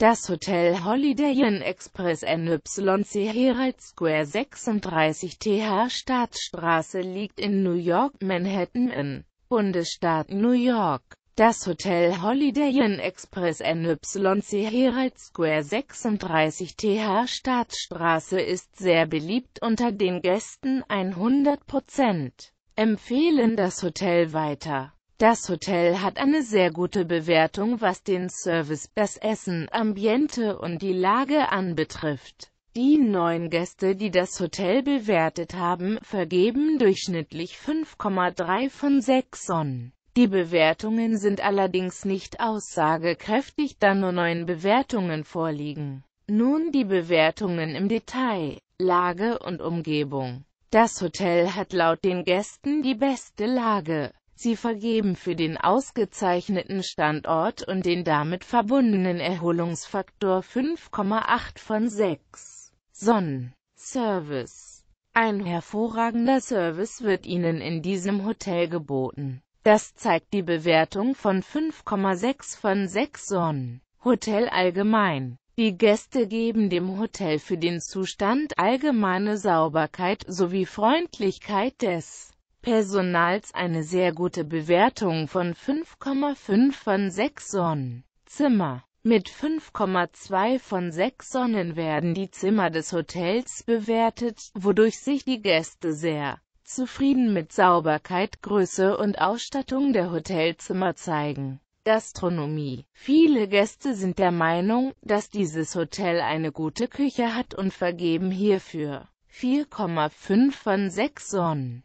Das Hotel Holiday Inn Express NYC Herald Square 36 TH Staatsstraße liegt in New York, Manhattan in Bundesstaat New York. Das Hotel Holiday Inn Express NYC Herald Square 36 TH Staatsstraße ist sehr beliebt unter den Gästen 100%. Empfehlen das Hotel weiter. Das Hotel hat eine sehr gute Bewertung, was den Service, das Essen, Ambiente und die Lage anbetrifft. Die neun Gäste, die das Hotel bewertet haben, vergeben durchschnittlich 5,3 von 6 Sonnen. Die Bewertungen sind allerdings nicht aussagekräftig, da nur neun Bewertungen vorliegen. Nun die Bewertungen im Detail, Lage und Umgebung. Das Hotel hat laut den Gästen die beste Lage. Sie vergeben für den ausgezeichneten Standort und den damit verbundenen Erholungsfaktor 5,8 von 6. Sonnen. Service. Ein hervorragender Service wird Ihnen in diesem Hotel geboten. Das zeigt die Bewertung von 5,6 von 6 Sonnen. Hotel allgemein. Die Gäste geben dem Hotel für den Zustand allgemeine Sauberkeit sowie Freundlichkeit des Personals eine sehr gute Bewertung von 5,5 von 6 Sonnen. Zimmer mit 5,2 von 6 Sonnen werden die Zimmer des Hotels bewertet, wodurch sich die Gäste sehr zufrieden mit Sauberkeit, Größe und Ausstattung der Hotelzimmer zeigen. Gastronomie Viele Gäste sind der Meinung, dass dieses Hotel eine gute Küche hat und vergeben hierfür 4,5 von 6 Sonnen.